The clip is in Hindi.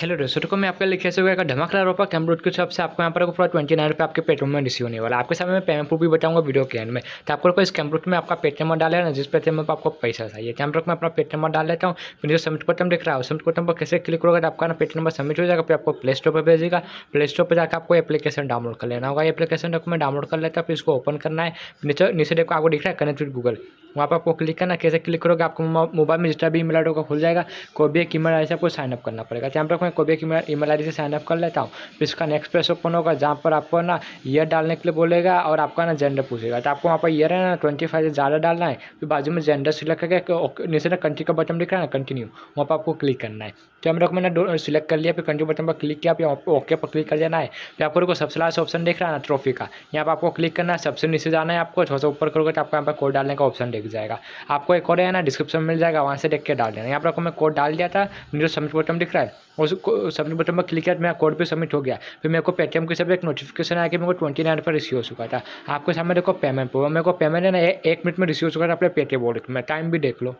हेलो दोस्तों तो मैं आपका लिखे से हुआ का धमाकेदार ऑफर कैमरूट की तरफ से आपको यहाँ पर पूरा ट्वेंटी नाइन रुपये आपके पेटीएम में रिसीव होने वाला आपके सामने मैं पेमेंट प्रूफ भी बताऊंगा वीडियो के एंड में तो आपको इस कैमरूट में आपका पेटीएम में डाला है ना जिस पेटीएम पर आपको पैसा चाहिए तो हम लोग मैं अपना पेटीएम में डाल लेता हूँ फिर जो सबमिट बटन देख रहा है सबमिट बटन पर कैसे क्लिक करोगे तो आपका ना पेटीएम नंबर सबमिट हो जाएगा फिर आपको प्ले स्टोर पर भेजेगा प्ले स्टोर पर जाकर आपको एप्लीकेशन डाउनलोड कर लेना होगा एप्लीकेशन को मैं डाउनलोड कर लेता हूँ फिर इसको ओपन करना है नीचे नीचे देखो आपको दिख रहा है कनेक्ट विद गूगल वहाँ पर आपको क्लिक करना कैसे क्लिक करोगे आपको मोबाइल में जितना भी मिला आइड खुल जाएगा कोई भी एक ईमेल आई से आपको साइनअप करना पड़ेगा तो मैं कोबे की ईमेल आईडी से साइन अप कर लेता हूँ फिर उसका नेक्स्ट पेज ओपन होगा जहाँ पर आपको ना ईयर डालने के लिए बोलेगा और आपका ना जेंडर पूछेगा तो आपको वहाँ पर ईयर है ना ट्वेंटी फाइव से ज़्यादा डालना है फिर बाजू में जेंडर सिलेक्ट करके नीचे ना कंट्री का बटन दिख रहा है ना कंटिन्यू वहाँ पर आपको क्लिक करना है तो हम लोग मैंने सिलेक्ट कर लिया फिर कंट्री बटन पर क्लिक किया ओके पर क्लिक कर देना है फिर आपको सबसे लास्ट ऑप्शन देख रहा है ना ट्रॉफी का यहाँ पर आपको क्लिक करना है सबसे नीचे जाना है आपको थोड़ा सा ऊपर करोगे तो आपको यहाँ पर कोड डालने का ऑप्शन देख जाएगा आपको एक और है ना डिस्क्रिप्शन मिल जाएगा वहाँ से देख के डाल देना यहाँ पर आपको मैं कोड डाल दिया था मेरे सबमिट बटन दिख रहा है उस सबमिट बटन पर क्लिक किया तो मेरा कोड भी सबमिट हो गया फिर मेरे को पेटीएम के सब एक नोटिफिकेशन आया कि मेरे को ट्वेंटी नाइन पर रिसीव हो चुका था आपके सामने देखो पेमेंट पर मेरे को पेमेंट है ना एक मिनट में रिसीव हो चुका था अपने पेटीएम वॉलेट में टाइम भी देख लो